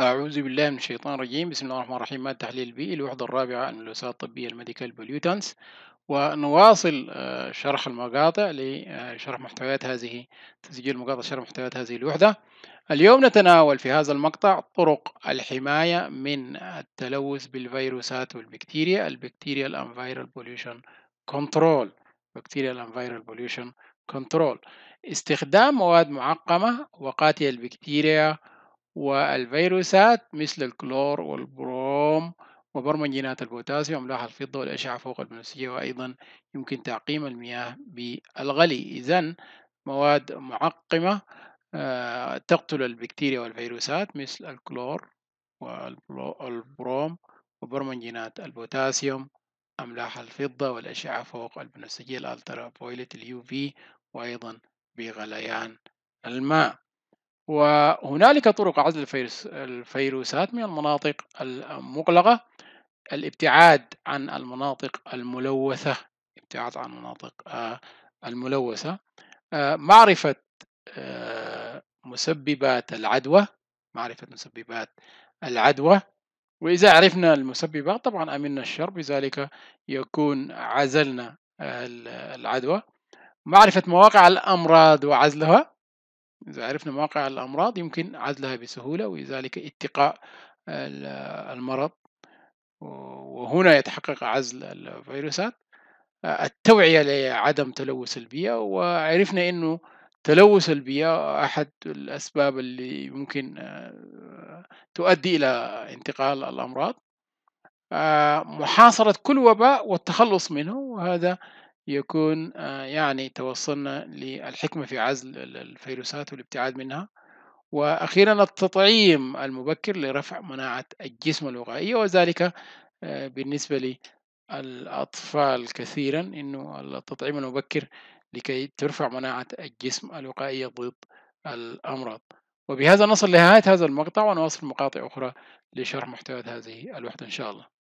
أعوذ بالله من الشيطان الرجيم بسم الله الرحمن الرحيم مادة تحليل البيئي الوحدة الرابعة عن الوسائل الطبية الميديكال بوليوتانس ونواصل آه، شرح المقاطع لشرح آه، محتويات هذه تسجيل مقاطع شرح محتويات هذه الوحدة اليوم نتناول في هذا المقطع طرق الحماية من التلوث بالفيروسات والبكتيريا البكتيريا الانفيرال بوليوشن كنترول بكتيريا الانفيرال بوليوشن كنترول استخدام مواد معقمة وقاتلة البكتيريا والفيروسات مثل الكلور والبروم وبرمجينات البوتاسيوم لوح الفضة والأشعة فوق البنفسجية وأيضا يمكن تعقيم المياه بالغلي إذا مواد معقمة آه، تقتل البكتيريا والفيروسات مثل الكلور والبروم وبرمجينات البوتاسيوم أملاح الفضة والأشعة فوق البنفسجية الألترا فويلت اليو في وأيضا بغليان الماء وهنالك طرق عزل الفيروس الفيروسات من المناطق المغلقة الابتعاد عن المناطق الملوثة ابتعاد عن المناطق آه، الملوثة آه، معرفة آه، مسببات العدوى معرفة مسببات العدوى وإذا عرفنا المسببات طبعا أمنا الشر بذلك يكون عزلنا العدوى معرفة مواقع الأمراض وعزلها إذا عرفنا مواقع الأمراض يمكن عزلها بسهولة ولذلك اتقاء المرض وهنا يتحقق عزل الفيروسات التوعية لعدم تلوث البيئة وعرفنا أنه تلوث البيئة أحد الأسباب اللي ممكن آه، تؤدي إلى انتقال الأمراض آه، محاصرة كل وباء والتخلص منه وهذا يكون آه، يعني توصلنا للحكمة في عزل الفيروسات والابتعاد منها وأخيرا التطعيم المبكر لرفع مناعة الجسم الوقائية وذلك آه، بالنسبة للأطفال كثيرا أنه التطعيم المبكر لكي ترفع مناعة الجسم الوقائية ضد الأمراض وبهذا نصل لنهاية هذا المقطع ونواصل مقاطع أخرى لشرح محتوى هذه الوحدة إن شاء الله